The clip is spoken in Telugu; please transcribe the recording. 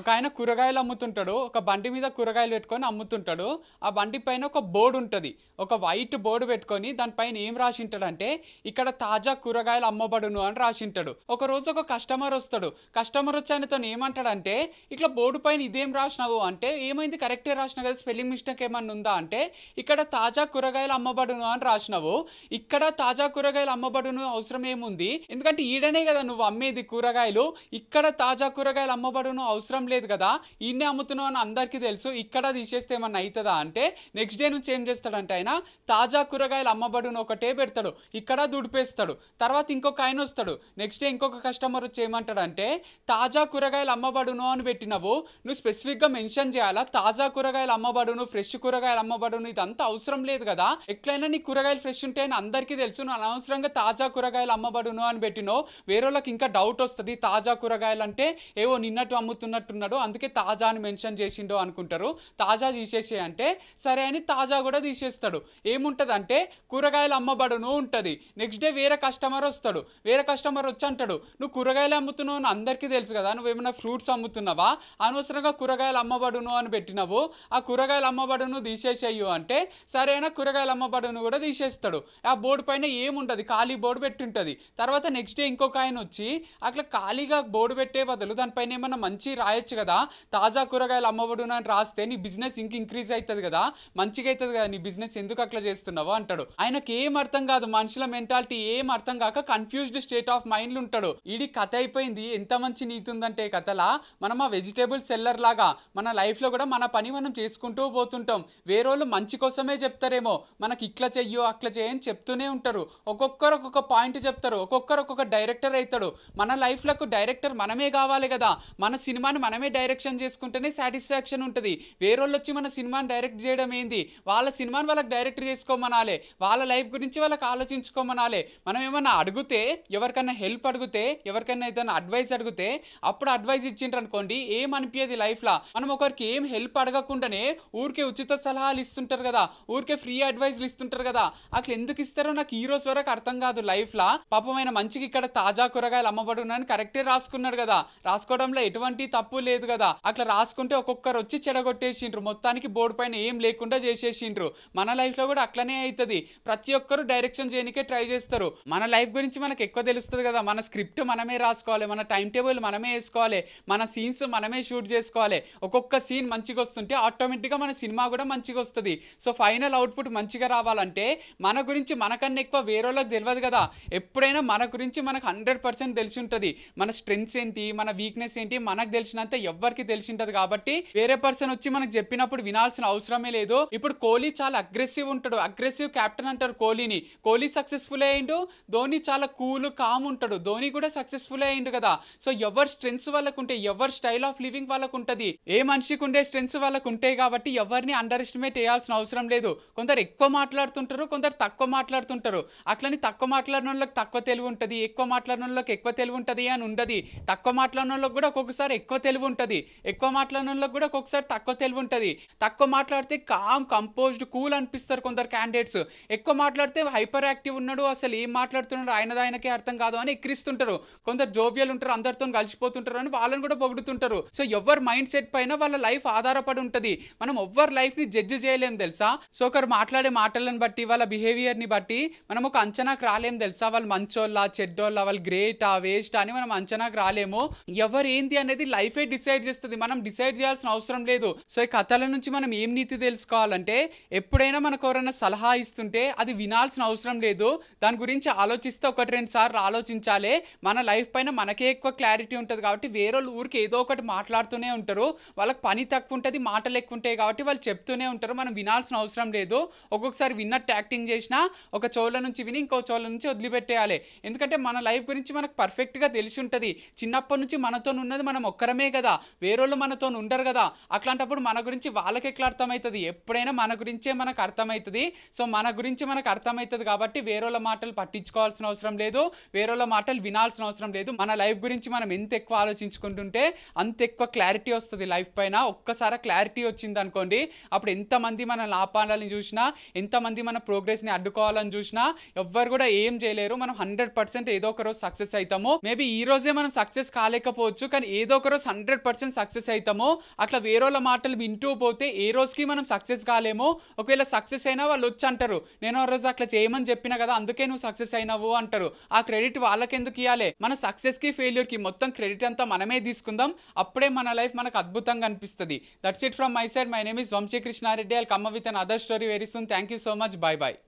ఒక ఆయన కూరగాయలు అమ్ముతుంటాడు ఒక బండి మీద కూరగాయలు పెట్టుకొని అమ్ముతుంటాడు ఆ బండి పైన ఒక బోర్డు ఉంటుంది ఒక వైట్ బోర్డు పెట్టుకొని దానిపైన ఏం రాసింటాడంటే ఇక్కడ తాజా కూరగాయలు అమ్మబడును అని రాసింటాడు ఒక రోజు ఒక కస్టమర్ వస్తాడు కస్టమర్ వచ్చి ఆయనతో ఏమంటాడంటే ఇట్లా బోర్డు పైన ఇదేం రాసినావు అంటే ఏమైంది కరెక్టే రాసిన కదా స్పెల్లింగ్ మిస్టేక్ ఏమన్నా ఉందా అంటే ఇక్కడ తాజా కూరగాయలు అమ్మబడును అని రాసినావు ఇక్కడ తాజా కూరగాయలు అమ్మబడును అవసరం ఏముంది ఎందుకంటే ఈడనే కదా నువ్వు అమ్మేది కూరగాయలు ఇక్కడ తాజా కూరగాయలు అమ్మబడును అవసరం లేదు కదా ఈయన్నే అమ్ముతున్నావు అని అందరికీ తెలుసు ఇక్కడ తీసేస్తే ఏమన్నా అవుతుందా అంటే నెక్స్ట్ డే నుంచి ఏం చేస్తాడంటే ఆయన తాజా కూరగాయలు అమ్మబడును ఒకటే పెడతాడు ఇక్కడ దుడిపేస్తాడు తర్వాత ఇంకొక ఆయన వస్తాడు నెక్స్ట్ డే ఇంకొక కస్టమర్ వచ్చి ఏమంటాడంటే తాజా కూరగాయలు అమ్మబడును అని పెట్టినవు నువ్వు స్పెసిఫిక్గా మెన్షన్ చేయాలా తాజా కూరగాయలు అమ్మబడును ఫ్రెష్ కూరగాయలు అమ్మబడును ఇదంతా అవసరం లేదు కదా ఎట్లయినా నీ కూరగాయలు ఫ్రెష్ ఉంటాయని అందరికీ తెలుసు నువ్వు అనవసరంగా తాజా కూరగాయలు అమ్మబడును అని పెట్టినో వేరే వాళ్ళకి ఇంకా డౌట్ వస్తుంది తాజా కూరగాయలు అంటే ఏవో నిన్నట్టు అమ్ముతున్నట్టు అనుకుంటున్నాడో అందుకే తాజా అని మెన్షన్ చేసిండో అనుకుంటారు తాజా తీసేసే అంటే సరే అని తాజా కూడా తీసేస్తాడు ఏముంటుంది అంటే కూరగాయలు అమ్మబడును ఉంటుంది నెక్స్ట్ డే వేరే కస్టమర్ వస్తాడు వేరే కస్టమర్ వచ్చి అంటాడు నువ్వు కూరగాయలు అమ్ముతున్నావు అని అందరికీ తెలుసు కదా నువ్వేమైనా ఫ్రూట్స్ అమ్ముతున్నావా అనవసరంగా కూరగాయలు అమ్మబడును అని పెట్టినావు ఆ కూరగాయలు అమ్మబడును తీసేసేయు అంటే సరైన కూరగాయలు అమ్మబడును కూడా తీసేస్తాడు ఆ బోర్డు పైన ఏముంటుంది ఖాళీ బోర్డు పెట్టుంటుంది తర్వాత నెక్స్ట్ డే ఇంకొక ఆయన వచ్చి అట్లా ఖాళీగా బోర్డు పెట్టే బదులు దానిపైన ఏమైనా మంచి రాయ రాయొచ్చు కదా తాజా కూరగాయలు అమ్మబడును అని రాస్తే నీ బిజినెస్ ఇంక ఇంక్రీజ్ అవుతుంది కదా మంచిగా అవుతుంది కదా నీ బిజినెస్ ఎందుకు అట్లా చేస్తున్నావు అంటాడు ఆయనకి ఏం అర్థం కాదు మనుషుల మెంటాలిటీ ఏం అర్థం కాక కన్ఫ్యూజ్డ్ స్టేట్ ఆఫ్ మైండ్ ఉంటాడు ఇది కథ అయిపోయింది ఎంత మంచి నీతి ఉందంటే కథలా మనం ఆ వెజిటేబుల్ సెల్లర్ లాగా మన లైఫ్ లో కూడా మన పని మనం చేసుకుంటూ పోతుంటాం వేరే వాళ్ళు మంచి కోసమే చెప్తారేమో మనకి ఇట్లా చెయ్యో అట్లా చేయని చెప్తూనే ఉంటారు ఒక్కొక్కరు ఒక్కొక్క పాయింట్ చెప్తారు ఒక్కొక్కరు ఒక్కొక్క డైరెక్టర్ అవుతాడు మన లైఫ్ లకు డైరెక్టర్ మనమే కావాలి కదా మన సినిమాని మనమే డైరెక్షన్ చేసుకుంటేనే సాటిస్ఫాక్షన్ ఉంటుంది వేరే వచ్చి మన సినిమాని డైరెక్ట్ చేయడం ఏంది వాళ్ళ సినిమాని వాళ్ళకి డైరెక్ట్ చేసుకోమనాలే వాళ్ళ లైఫ్ గురించి వాళ్ళకి ఆలోచించుకోమనాలే మనం ఏమన్నా అడిగితే ఎవరికైనా హెల్ప్ అడిగితే ఎవరికైనా ఏదైనా అడ్వైస్ అడిగితే అప్పుడు అడ్వైస్ ఇచ్చిండ్రు అనుకోండి ఏం అనిపించేది లైఫ్లో మనం ఒకరికి ఏం హెల్ప్ అడగకుండానే ఊరికే ఉచిత సలహాలు ఇస్తుంటారు కదా ఊరికే ఫ్రీ అడ్వైజ్లు ఇస్తుంటారు కదా అట్లా ఎందుకు ఇస్తారో నాకు ఈ రోజు వరకు అర్థం కాదు లైఫ్లో పాపమైన మంచికి ఇక్కడ తాజా కూరగాయలు అమ్మబడి ఉన్నాయని కరెక్టే రాసుకున్నాడు కదా రాసుకోవడంలో ఎటువంటి తప్పు తప్పు లేదు కదా అట్లా రాసుకుంటే ఒక్కొక్కరు వచ్చి చెడగొట్టేసిండ్రు మొత్తానికి బోర్డు పైన ఏం లేకుండా చేసేసిండ్రు మన లైఫ్లో కూడా అట్లనే అవుతుంది ప్రతి ఒక్కరు డైరెక్షన్ చేయనికే ట్రై చేస్తారు మన లైఫ్ గురించి మనకు ఎక్కువ తెలుస్తుంది కదా మన స్క్రిప్ట్ మనమే రాసుకోవాలి మన టైం టేబుల్ మనమే వేసుకోవాలి మన సీన్స్ మనమే షూట్ చేసుకోవాలి ఒక్కొక్క సీన్ మంచిగా వస్తుంటే ఆటోమేటిక్గా మన సినిమా కూడా మంచిగా వస్తుంది సో ఫైనల్ అవుట్పుట్ మంచిగా రావాలంటే మన గురించి మనకన్నా ఎక్కువ వేరేళ్ళకి తెలియదు కదా ఎప్పుడైనా మన గురించి మనకు హండ్రెడ్ పర్సెంట్ తెలిసి ఉంటుంది మన స్ట్రెంగ్స్ ఏంటి మన వీక్నెస్ ఏంటి మనకు తెలిసినంత ఎవరికి తెలిసి తెలిసింటది కాబట్టి వేరే పర్సన్ వచ్చి మనకు చెప్పినప్పుడు వినాల్సిన అవసరమే లేదు ఇప్పుడు కోహ్లీ చాలా అగ్రెసివ్ ఉంటాడు అగ్రెసివ్ కెప్టెన్ అంటారు కోహ్లీని కోహ్లీ సక్సెస్ఫుల్ అయ్యిండు ధోని చాలా కూల్ కామ్ ఉంటాడు ధోని కూడా సక్సెస్ఫుల్ అయ్యిండు కదా సో ఎవరి స్ట్రెంగ్స్ వాళ్ళకు ఉంటే ఎవరి స్టైల్ ఆఫ్ లివింగ్ వాళ్ళకు ఉంటుంది ఏ మనిషికి ఉండే స్ట్రెంగ్స్ వాళ్ళకు ఉంటాయి కాబట్టి ఎవరిని అండర్ ఎస్టిమేట్ చేయాల్సిన అవసరం లేదు కొందరు ఎక్కువ మాట్లాడుతుంటారు కొందరు తక్కువ మాట్లాడుతుంటారు అట్లని తక్కువ మాట్లాడిన వాళ్ళకి తక్కువ తెలివి ఉంటుంది ఎక్కువ మాట్లాడిన వాళ్ళకి ఎక్కువ తెలివి ఉంటుంది అని ఉండదు తక్కువ మాట్లాడిన వాళ్ళకి కూడా ఒక్కొక్కసారి ఎక్కువ తెలివి తెలివి ఉంటుంది ఎక్కువ మాట్లాడిన కూడా ఒక్కొక్కసారి తక్కువ తెలివి ఉంటుంది తక్కువ మాట్లాడితే కామ్ కంపోజ్డ్ కూల్ అనిపిస్తారు కొందరు క్యాండిడేట్స్ ఎక్కువ మాట్లాడితే హైపర్ యాక్టివ్ ఉన్నాడు అసలు ఏం మాట్లాడుతున్నాడు ఆయనది ఆయనకే అర్థం కాదు అని ఎక్కిరిస్తుంటారు కొందరు జోబ్యాలు ఉంటారు అందరితో కలిసిపోతుంటారు అని వాళ్ళని కూడా పొగుడుతుంటారు సో ఎవరి మైండ్ సెట్ పైన వాళ్ళ లైఫ్ ఆధారపడి ఉంటుంది మనం ఎవ్వరి ని జడ్జ్ చేయలేం తెలుసా సో ఒకరు మాట్లాడే మాటలను బట్టి వాళ్ళ బిహేవియర్ ని బట్టి మనం ఒక అంచనాకు రాలేం తెలుసా వాళ్ళు మంచోళ్ళ చెడ్డోళ్ళ వాళ్ళు గ్రేటా వేస్ట్ అని మనం అంచనాకు రాలేము ఏంటి అనేది లైఫే డిసైడ్ చేస్తుంది మనం డిసైడ్ చేయాల్సిన అవసరం లేదు సో ఈ కథల నుంచి మనం ఏం నీతి తెలుసుకోవాలంటే ఎప్పుడైనా మనకు ఎవరైనా సలహా ఇస్తుంటే అది వినాల్సిన అవసరం లేదు దాని గురించి ఆలోచిస్తే ఒకటి రెండు సార్లు ఆలోచించాలి మన లైఫ్ పైన మనకే ఎక్కువ క్లారిటీ ఉంటుంది కాబట్టి వేరే ఊరికి ఏదో ఒకటి మాట్లాడుతూనే ఉంటారు వాళ్ళకి పని తక్కువ ఉంటుంది మాటలు ఎక్కువ ఉంటాయి కాబట్టి వాళ్ళు చెప్తూనే ఉంటారు మనం వినాల్సిన అవసరం లేదు ఒక్కొక్కసారి విన్నట్టు యాక్టింగ్ చేసినా ఒక చోళ్ళ నుంచి విని ఇంకో చోళ్ళ నుంచి వదిలిపెట్టేయాలి ఎందుకంటే మన లైఫ్ గురించి మనకు పర్ఫెక్ట్గా తెలిసి ఉంటుంది చిన్నప్పటి నుంచి మనతో ఉన్నది మనం ఒక్కరమే కదా వేరే మనతో ఉండరు కదా అట్లాంటప్పుడు మన గురించి వాళ్ళకి ఎట్లా అర్థమవుతుంది ఎప్పుడైనా మన గురించే మనకు అర్థమవుతుంది సో మన గురించి మనకు అర్థమవుతుంది కాబట్టి వేరే మాటలు పట్టించుకోవాల్సిన అవసరం లేదు వేరే మాటలు వినాల్సిన అవసరం లేదు మన లైఫ్ గురించి మనం ఎంత ఎక్కువ ఆలోచించుకుంటుంటే అంత ఎక్కువ క్లారిటీ వస్తుంది లైఫ్ పైన ఒక్కసారి క్లారిటీ వచ్చింది అనుకోండి అప్పుడు ఎంతమంది మన లాపాలని చూసినా ఎంతమంది మన ప్రోగ్రెస్ని అడ్డుకోవాలని చూసినా ఎవ్వరు కూడా ఏం చేయలేరు మనం హండ్రెడ్ పర్సెంట్ ఏదో ఒక రోజు సక్సెస్ అవుతాము మేబీ ఈ రోజే మనం సక్సెస్ కాలేకపోవచ్చు కానీ ఏదో ఒక రోజు హండ్రెడ్ పర్సెంట్ సక్సెస్ అవుతామో అట్లా వాళ్ళ మాటలు వింటూ పోతే ఏ రోజుకి మనం సక్సెస్ కాలేమో ఒకవేళ సక్సెస్ అయినా వాళ్ళు వచ్చి అంటారు నేను ఆ రోజు అట్లా చేయమని చెప్పిన కదా అందుకే నువ్వు సక్సెస్ అయినావు అంటారు ఆ క్రెడిట్ వాళ్ళకెందుకు ఇవ్వాలి మన సక్సెస్ కి ఫెయిల్యూర్ కి మొత్తం క్రెడిట్ అంతా మనమే తీసుకుందాం అప్పుడే మన లైఫ్ మనకు అద్భుతంగా అనిపిస్తుంది that's it from my side my name is Vamsi Krishna Reddy I come with another story very soon thank you so much bye bye